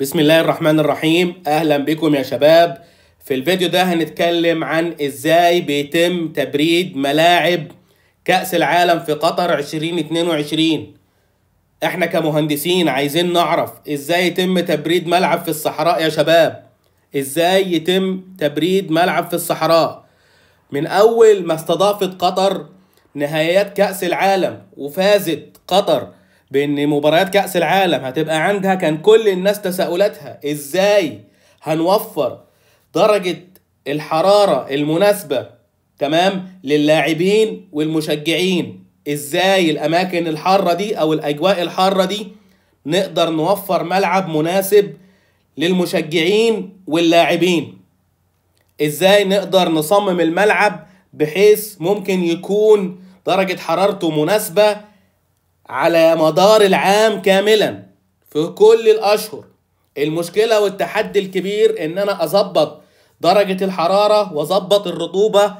بسم الله الرحمن الرحيم اهلا بكم يا شباب في الفيديو ده هنتكلم عن ازاي بيتم تبريد ملاعب كأس العالم في قطر 2022 احنا كمهندسين عايزين نعرف ازاي يتم تبريد ملعب في الصحراء يا شباب ازاي يتم تبريد ملعب في الصحراء من اول ما استضافت قطر نهائيات كأس العالم وفازت قطر بان مباريات كاس العالم هتبقى عندها كان كل الناس تساؤلاتها ازاي هنوفر درجه الحراره المناسبه تمام للاعبين والمشجعين ازاي الاماكن الحاره دي او الاجواء الحاره دي نقدر نوفر ملعب مناسب للمشجعين واللاعبين ازاي نقدر نصمم الملعب بحيث ممكن يكون درجة حرارته مناسبة على مدار العام كاملا في كل الاشهر المشكله والتحدي الكبير ان انا اظبط درجه الحراره واظبط الرطوبه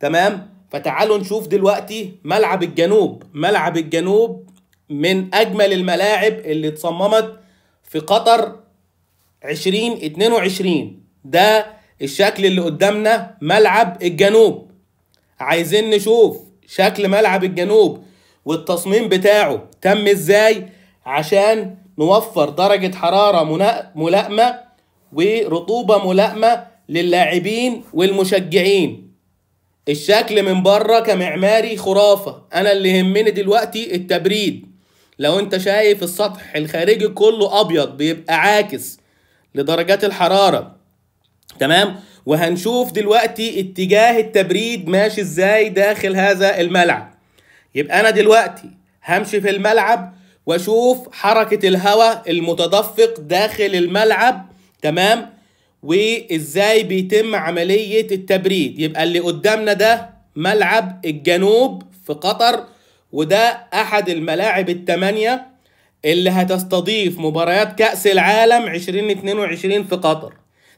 تمام فتعالوا نشوف دلوقتي ملعب الجنوب ملعب الجنوب من اجمل الملاعب اللي اتصممت في قطر 2022 ده الشكل اللي قدامنا ملعب الجنوب عايزين نشوف شكل ملعب الجنوب والتصميم بتاعه تم ازاي عشان نوفر درجة حرارة ملائمة ورطوبة ملائمة للاعبين والمشجعين الشكل من بره كمعماري خرافة أنا اللي يهمني دلوقتي التبريد لو انت شايف السطح الخارجي كله أبيض بيبقى عاكس لدرجات الحرارة تمام وهنشوف دلوقتي اتجاه التبريد ماشي ازاي داخل هذا الملعب يبقى انا دلوقتي همشي في الملعب واشوف حركه الهواء المتدفق داخل الملعب تمام وازاي بيتم عمليه التبريد يبقى اللي قدامنا ده ملعب الجنوب في قطر وده احد الملاعب الثمانيه اللي هتستضيف مباريات كاس العالم 2022 في قطر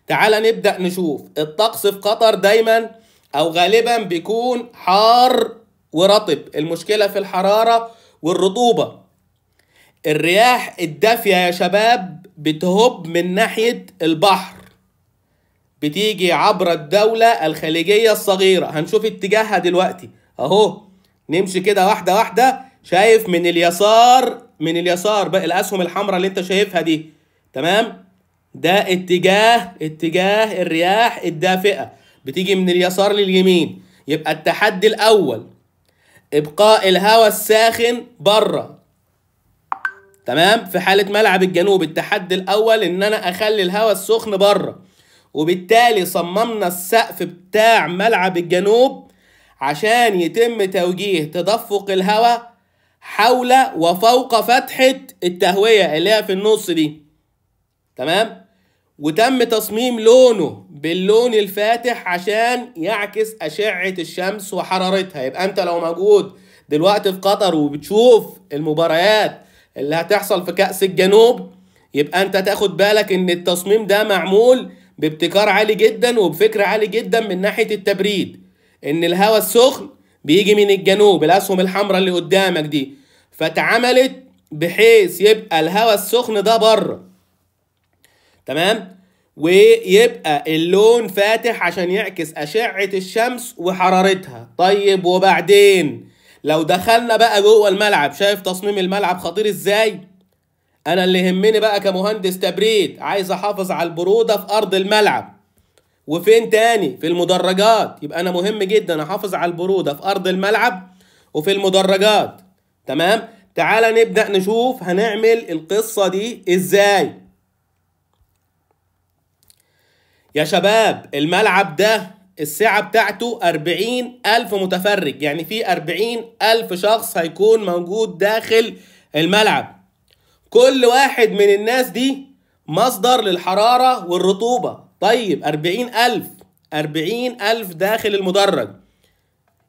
تعال نبدا نشوف الطقس في قطر دايما او غالبا بيكون حار ورطب المشكلة في الحرارة والرطوبة الرياح الدافية يا شباب بتهب من ناحية البحر بتيجي عبر الدولة الخليجية الصغيرة هنشوف اتجاهها دلوقتي اهو نمشي كده واحدة واحدة شايف من اليسار من اليسار بقى الاسهم الحمراء اللي انت شايفها دي تمام ده اتجاه اتجاه الرياح الدافئة بتيجي من اليسار لليمين يبقى التحدي الاول ابقاء الهواء الساخن بره تمام في حاله ملعب الجنوب التحدي الاول ان انا اخلي الهواء السخن بره وبالتالي صممنا السقف بتاع ملعب الجنوب عشان يتم توجيه تدفق الهواء حول وفوق فتحة التهوية اللي هي في النص دي تمام وتم تصميم لونه باللون الفاتح عشان يعكس أشعة الشمس وحرارتها يبقى أنت لو موجود دلوقتي في قطر وبتشوف المباريات اللي هتحصل في كأس الجنوب يبقى أنت تاخد بالك إن التصميم ده معمول بابتكار عالي جدا وبفكر عالي جدا من ناحية التبريد إن الهواء السخن بيجي من الجنوب الأسهم الحمراء اللي قدامك دي فاتعملت بحيث يبقى الهواء السخن ده بره تمام ويبقى اللون فاتح عشان يعكس أشعة الشمس وحرارتها طيب وبعدين لو دخلنا بقى جوه الملعب شايف تصميم الملعب خطير ازاي انا اللي يهمني بقى كمهندس تبريد عايز احافظ على البرودة في ارض الملعب وفين تاني في المدرجات يبقى انا مهم جدا احافظ على البرودة في ارض الملعب وفي المدرجات تمام تعال نبدأ نشوف هنعمل القصة دي ازاي يا شباب الملعب ده السعة بتاعته 40 ألف متفرج يعني في 40 ألف شخص هيكون موجود داخل الملعب كل واحد من الناس دي مصدر للحرارة والرطوبة طيب 40 ألف 40 ألف داخل المدرج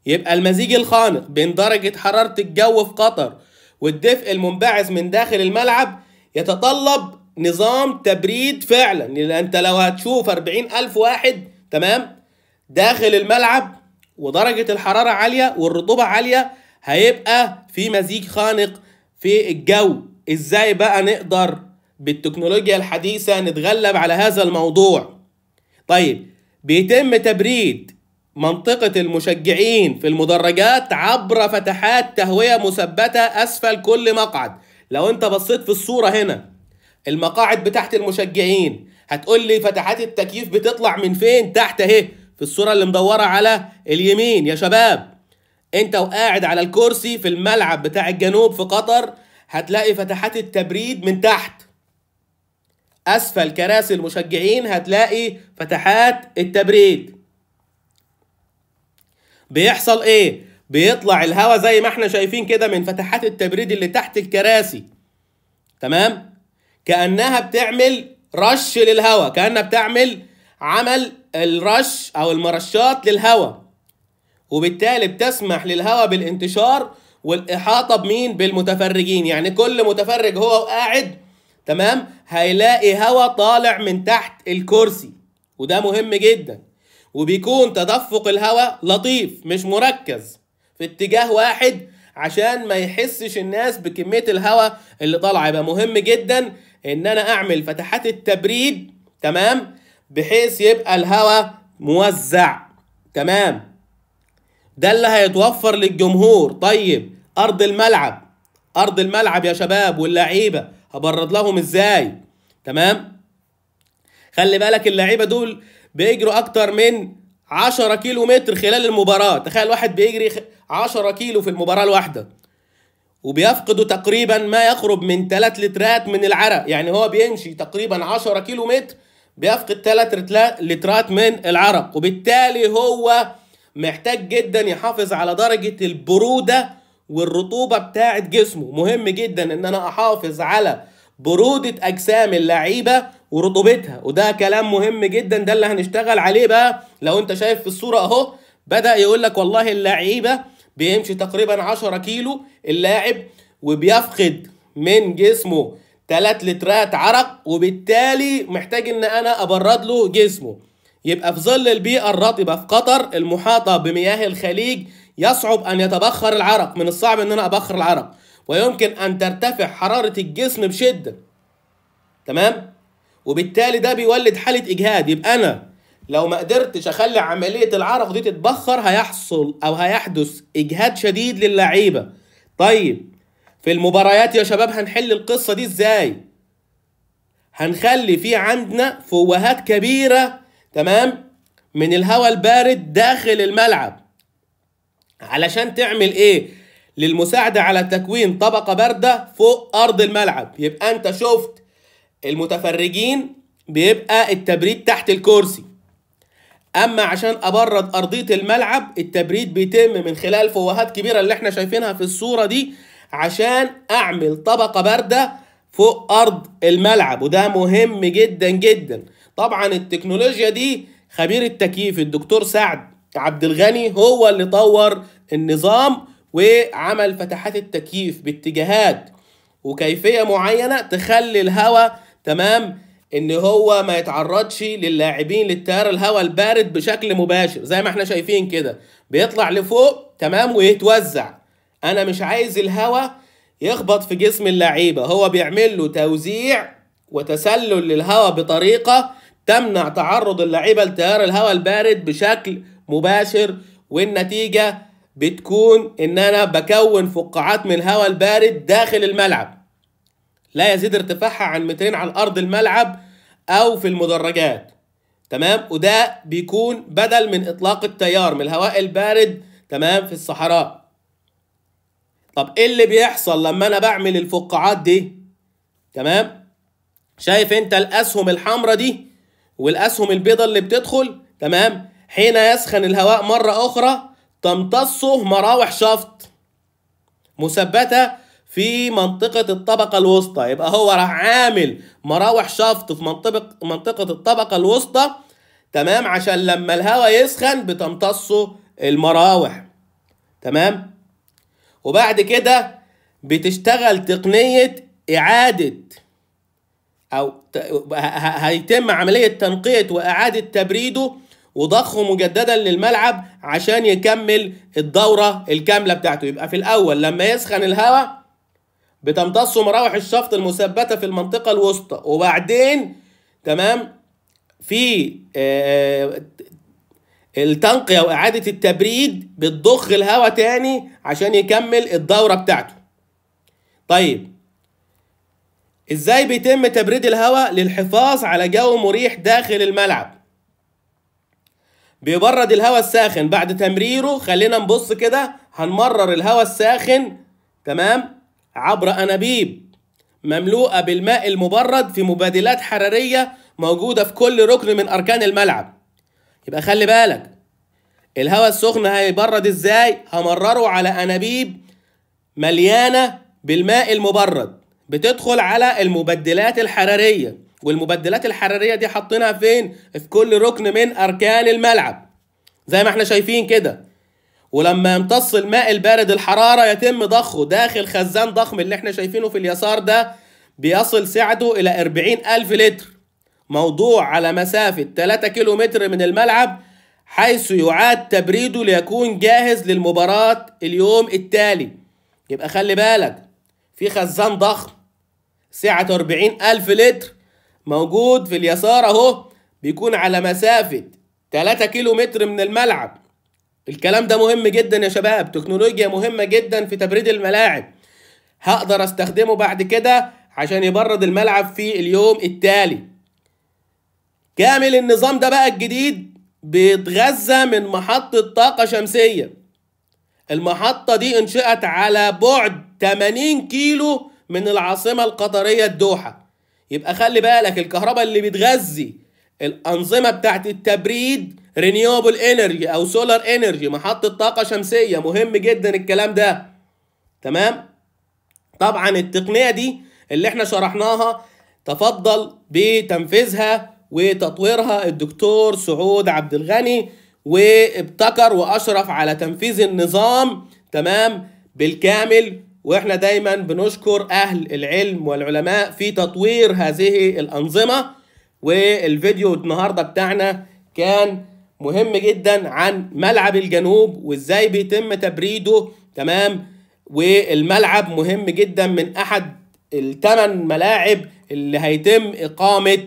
يبقى المزيج الخانق بين درجة حرارة الجو في قطر والدفء المنبعث من داخل الملعب يتطلب نظام تبريد فعلا يعني انت لو هتشوف 40000 واحد تمام داخل الملعب ودرجة الحرارة عالية والرطوبة عالية هيبقى في مزيج خانق في الجو ازاي بقى نقدر بالتكنولوجيا الحديثة نتغلب على هذا الموضوع طيب بيتم تبريد منطقة المشجعين في المدرجات عبر فتحات تهوية مثبتة أسفل كل مقعد لو انت بصيت في الصورة هنا المقاعد بتاعت المشجعين هتقول لي فتحات التكييف بتطلع من فين تحت اهي في الصوره اللي مدوره على اليمين يا شباب انت وقاعد على الكرسي في الملعب بتاع الجنوب في قطر هتلاقي فتحات التبريد من تحت اسفل كراسي المشجعين هتلاقي فتحات التبريد بيحصل ايه بيطلع الهواء زي ما احنا شايفين كده من فتحات التبريد اللي تحت الكراسي تمام كانها بتعمل رش للهواء كانها بتعمل عمل الرش او المرشات للهواء وبالتالي بتسمح للهواء بالانتشار والاحاطه بمين بالمتفرجين يعني كل متفرج هو قاعد تمام هيلاقي هواء طالع من تحت الكرسي وده مهم جدا وبيكون تدفق الهواء لطيف مش مركز في اتجاه واحد عشان ما يحسش الناس بكميه الهواء اللي طالعه يبقى مهم جدا ان انا اعمل فتحات التبريد تمام بحيث يبقى الهواء موزع تمام ده اللي هيتوفر للجمهور طيب ارض الملعب ارض الملعب يا شباب واللعيبه هبرد لهم ازاي تمام خلي بالك اللعيبه دول بيجروا اكتر من 10 كيلو متر خلال المباراه تخيل واحد بيجري 10 كيلو في المباراه الواحده وبيفقدوا تقريبا ما يقرب من 3 لترات من العرق يعني هو بيمشي تقريبا 10 كيلو متر بيفقد 3 لترات من العرق وبالتالي هو محتاج جدا يحافظ على درجة البرودة والرطوبة بتاعة جسمه مهم جدا ان انا احافظ على برودة اجسام اللعيبة ورطوبتها وده كلام مهم جدا ده اللي هنشتغل عليه بقى لو انت شايف في الصورة اهو بدأ يقول لك والله اللعيبة بيمشي تقريبا 10 كيلو اللاعب وبيفقد من جسمه 3 لترات عرق وبالتالي محتاج ان انا ابرد له جسمه يبقى في ظل البيئة الرطبة في قطر المحاطة بمياه الخليج يصعب أن يتبخر العرق من الصعب أن أنا أبخر العرق ويمكن أن ترتفع حرارة الجسم بشدة تمام وبالتالي ده بيولد حالة إجهاد يبقى أنا لو ما قدرتش اخلي عمليه العرق دي تتبخر هيحصل او هيحدث اجهاد شديد للعيبه طيب في المباريات يا شباب هنحل القصه دي ازاي هنخلي في عندنا فوهات كبيره تمام من الهواء البارد داخل الملعب علشان تعمل ايه للمساعده على تكوين طبقه بارده فوق ارض الملعب يبقى انت شفت المتفرجين بيبقى التبريد تحت الكرسي اما عشان ابرد ارضيه الملعب التبريد بيتم من خلال فوهات كبيره اللي احنا شايفينها في الصوره دي عشان اعمل طبقه بارده فوق ارض الملعب وده مهم جدا جدا طبعا التكنولوجيا دي خبير التكييف الدكتور سعد عبد الغني هو اللي طور النظام وعمل فتحات التكييف باتجاهات وكيفيه معينه تخلي الهواء تمام ان هو ما يتعرضش للاعبين للتيار الهواء البارد بشكل مباشر زي ما احنا شايفين كده بيطلع لفوق تمام ويتوزع انا مش عايز الهواء يخبط في جسم اللعيبه هو بيعمل له توزيع وتسلل للهواء بطريقه تمنع تعرض اللعيبه لتيار الهواء البارد بشكل مباشر والنتيجه بتكون ان انا بكون فقاعات من الهواء البارد داخل الملعب لا يزيد ارتفاعها عن مترين على ارض الملعب او في المدرجات تمام وده بيكون بدل من اطلاق التيار من الهواء البارد تمام في الصحراء طب ايه اللي بيحصل لما انا بعمل الفقاعات دي تمام شايف انت الاسهم الحمراء دي والاسهم البيضاء اللي بتدخل تمام حين يسخن الهواء مره اخرى تمتصه مراوح شفط مثبته في منطقة الطبقة الوسطى يبقى هو راح عامل مراوح شفط في منطقة منطقة الطبقة الوسطى تمام عشان لما الهواء يسخن بتمتصه المراوح تمام وبعد كده بتشتغل تقنية إعادة أو هيتم عملية تنقية وإعادة تبريده وضخه مجددا للملعب عشان يكمل الدورة الكاملة بتاعته يبقى في الأول لما يسخن الهواء بتمتص مراوح الشفط المثبته في المنطقه الوسطى وبعدين تمام في آه، آه، التنقيه واعاده التبريد بتضخ الهواء تاني عشان يكمل الدوره بتاعته طيب ازاي بيتم تبريد الهواء للحفاظ على جو مريح داخل الملعب بيبرد الهواء الساخن بعد تمريره خلينا نبص كده هنمرر الهواء الساخن تمام عبر أنابيب مملوءة بالماء المبرد في مبادلات حرارية موجودة في كل ركن من أركان الملعب يبقى خلي بالك الهواء السخن هيبرد ازاي؟ همرره على أنابيب مليانة بالماء المبرد بتدخل على المبدلات الحرارية والمبدلات الحرارية دي حاطينها فين؟ في كل ركن من أركان الملعب زي ما احنا شايفين كده ولما يمتص الماء البارد الحرارة يتم ضخه داخل خزان ضخم اللي احنا شايفينه في اليسار ده بيصل سعته إلى 40 ألف لتر موضوع على مسافة 3 كيلومتر من الملعب حيث يعاد تبريده ليكون جاهز للمباراة اليوم التالي يبقى خلي بالك في خزان ضخم سعته 40 ألف لتر موجود في اليسار أهو بيكون على مسافة 3 كيلو متر من الملعب الكلام ده مهم جدا يا شباب تكنولوجيا مهمة جدا في تبريد الملاعب هقدر استخدمه بعد كده عشان يبرد الملعب في اليوم التالي كامل النظام ده بقى الجديد بيتغذى من محطة طاقة شمسية المحطة دي انشئت على بعد 80 كيلو من العاصمة القطرية الدوحة يبقى خلي بالك الكهرباء اللي بتغذي الأنظمة بتاعت التبريد رينيوبل انرجي او سولار انرجي محطه طاقه شمسيه مهم جدا الكلام ده تمام طبعا التقنيه دي اللي احنا شرحناها تفضل بتنفيذها وتطويرها الدكتور سعود عبد الغني وابتكر واشرف على تنفيذ النظام تمام بالكامل واحنا دايما بنشكر اهل العلم والعلماء في تطوير هذه الانظمه والفيديو النهارده بتاعنا كان مهم جدا عن ملعب الجنوب وازاي بيتم تبريده تمام والملعب مهم جدا من احد الثمان ملاعب اللي هيتم اقامه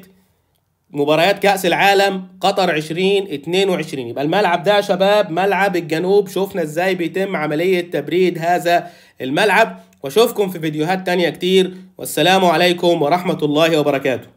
مباريات كأس العالم قطر 2022 يبقى الملعب ده يا شباب ملعب الجنوب شفنا ازاي بيتم عملية تبريد هذا الملعب واشوفكم في فيديوهات تانية كتير والسلام عليكم ورحمة الله وبركاته